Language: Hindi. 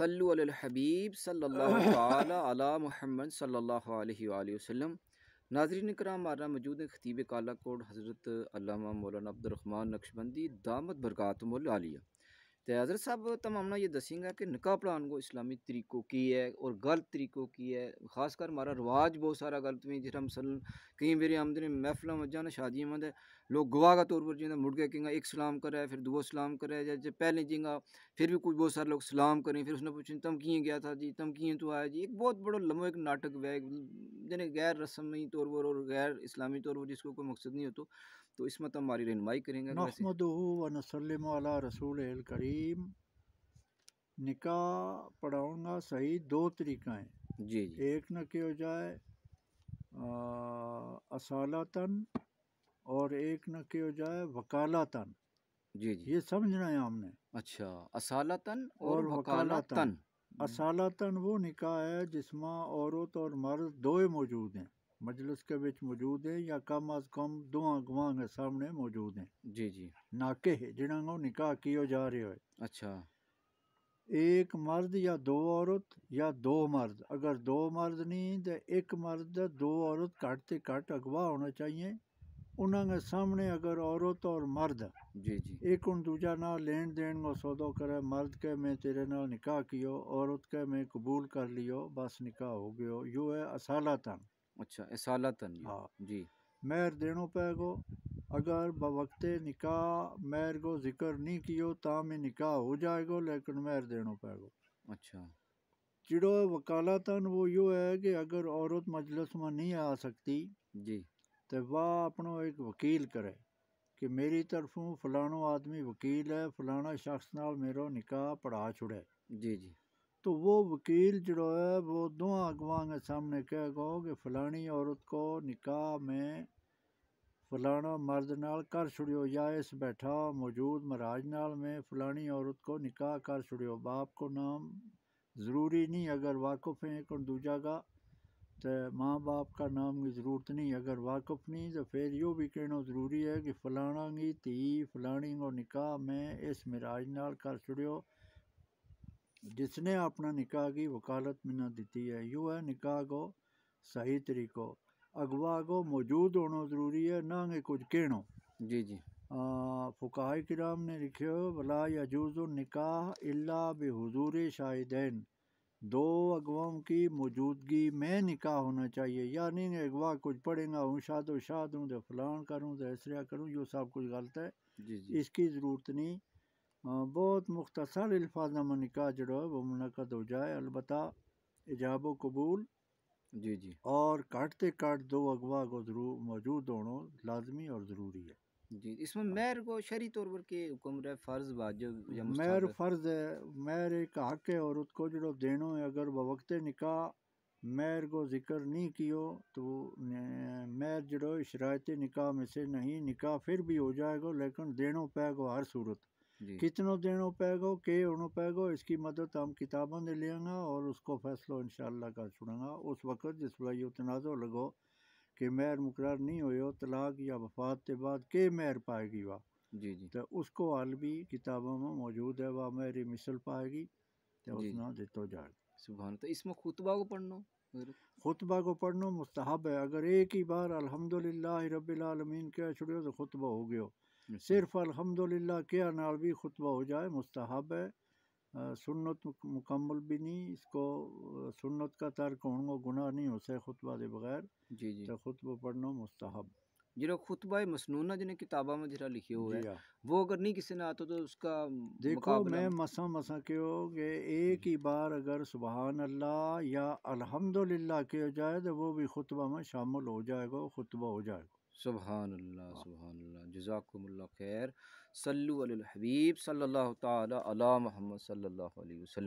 सल्लल्लाहु सल्ला महमद सल्ला सल्लल्लाहु नाजरीन कराम मारा मौजूद खतीब काला कोड हज़रत मौलाना अब्दुलरहमान नक्शबंदी दामद बरकत आलिया तो हज़र साहब तमाम ये दसेंगे कि निका पढ़ाने को इस्लामी तरीक़ों की है और गलत तरीक़ों की है ख़ासकर हमारा रवाज बहुत सारा गलत हुई जिस हम कई बार आमदन महफलों में जाना शादी में लोग गवाह का तौर पर जो मुड़ के कहेंगे एक सलाम करे फिर दो सलाम करे या जब पहले जेंगा फिर भी कुछ बहुत सारे लोग सलाम करें फिर उसने पूछें तम किए गया था जी तम किए तो आया जी एक बहुत बड़ा लम्बो एक नाटक वह यानी गैर रस्मी तौर पर और गैर इस्लामी तौर पर जिसको कोई मकसद नहीं हो तो, तो इसमें तो हमारी रहनमाई करेंगे रसूल करीम निका पढ़ाऊँगा सही दो तरीका हैं जी, जी एक न के हो जाए असालतन और एक न के हो जाए वकालतन जी जी ये समझना है हमने अच्छा असालतन और, और वकालतन हम्म। असालतन वो निकाह है जिसमें औरत और मर्द दोए मौजूद हैं मजलिस के बिच मौजूद है या कम अज कम दो अगवां के सामने मौजूद हैं जी जी नाके जिन्होंने निकाह किया जा रहे हो अच्छा एक मर्द या दो औरत या दो मर्द अगर दो मर्द नहीं तो एक मर्द दो औरत घट से घट अगवा होना चाहिए उन्होंने सामने अगर औरत और मर्द ਮਰਦ जी जी एक उन दूजा ना लेन देन को सौदो करे मर्द के मैं तेरे ना निकाह कियो औरत के मैं कबूल कर लियो बस निकाह हो गयो यू है असालतन अच्छा असालतन हाँ जी मेहर देनो पैगो अगर बवक्ते निकाह मेहर को जिक्र नहीं कियो ता में निकाह हो जाएगो लेकिन मेहर देनो पैगो अच्छा चिड़ो वकालतन वो यू है कि अगर औरत मजलिस में नहीं आ सकती जी तो वाह अपनों एक वकील करे कि मेरी तरफों फलानो आदमी वकील है फलाना शख्स न मेरा निकाह पढ़ा छुड़े जी जी तो वो वकील जो है वो दो अगवा के सामने कह गो कि फलानी औरत को निकाह में फलाना मर्द न कर छुड़ियो या इस बैठा मौजूद महाराज नाल में फलानी औरत को निकाह कर छुड़ियो बाप को नाम ज़रूरी नहीं अगर वाकफ़ है एक दूजा का तो माँ बाप का नाम की जरूरत नहीं अगर वाकफ़ नहीं तो फिर यो भी कहना जरूरी है कि फलाना की धी फलानी को निकाह मैं इस मिराज न कर छुड़ो जिसने अपना निकाह की वकालत मिना दी है यू है निकाह को सही तरीको अगवा को मौजूद होना जरूरी है ना कि कुछ कहना जी जी फ़ुकाय कराम ने लिखे वला यजूज़ निकाह इला बेहजूर शाहिदैन दो अगवाओं की मौजूदगी में निकाह होना चाहिए या नहीं अगवा कुछ पढ़ेगा हूँ शाद शाद हूँ तो फलान करूँ तो ऐसा करूँ जो सब कुछ गलत है जी जी। इसकी ज़रूरत नहीं बहुत मुख्तसर अल्फाज में निकाह जो है वो मुनद हो जाए अलबत् इजाब कबूल जी जी और काटते से काट दो अगवा को जरूर मौजूद होना लाजमी और ज़रूरी है जी इसमें हाँ। मेहर को शरी तौर पर के हुक्म रहे फ़र्ज़ वाजिब मेहर फ़र्ज़ है मेहर एक हक़ है और उसको जो देनो है अगर वक्त निकाह मेहर को जिक्र नहीं कियो तो मेहर जो शरात निकाह में से नहीं निकाह फिर भी हो जाएगा लेकिन देनो पैगो हर सूरत कितनों देनो पैगो के उनो पैगो इसकी मदद हम किताबों ने लेंगे और उसको फैसलो इन कर छुड़ेंगे उस वक़्त जिस ये तनाज़ो लगो कि मेहर मुकर नहीं हो तलाक या वफात के बाद के मेहर पाएगी वाह जी जी तो उसको हल भी किताबों में मौजूद है वाह मेरी मिसल पाएगी तो उसना दितो जाएगी सुबह तो इसमें खुतबा को पढ़ना खुतबा को पढ़ना मुस्तहब है अगर एक ही बार अलहमदुल्ला रबीआलमीन कह छुड़ो तो खुतबा हो गयो अच्छा। सिर्फ अलहमदुल्ला के नाल भी खुतबा हो जाए मुस्तहब है सुन्नत मुकम्मल भी नहीं इसको सुन्नत का तर्क होने गुनाह नहीं होता खुतबा के बगैर जी जी तो खुतबा पढ़ना मुस्तहब जो खुतबा मसनूना जिन्हें किताबा में जरा लिखे हुए हैं हाँ। वो अगर नहीं किसी ने आता तो उसका देखो मैं मसा मसा के हो कि एक ही बार अगर सुबहान अल्लाह या अल्हम्दुलिल्लाह के हो जाए तो वो भी खुतबा में शामिल हो जाएगा खुतबा हो जाएगा सुबहान अल्लाह सुबहान खैर सल्लू हबीब सल्लल्लाहु ताला अला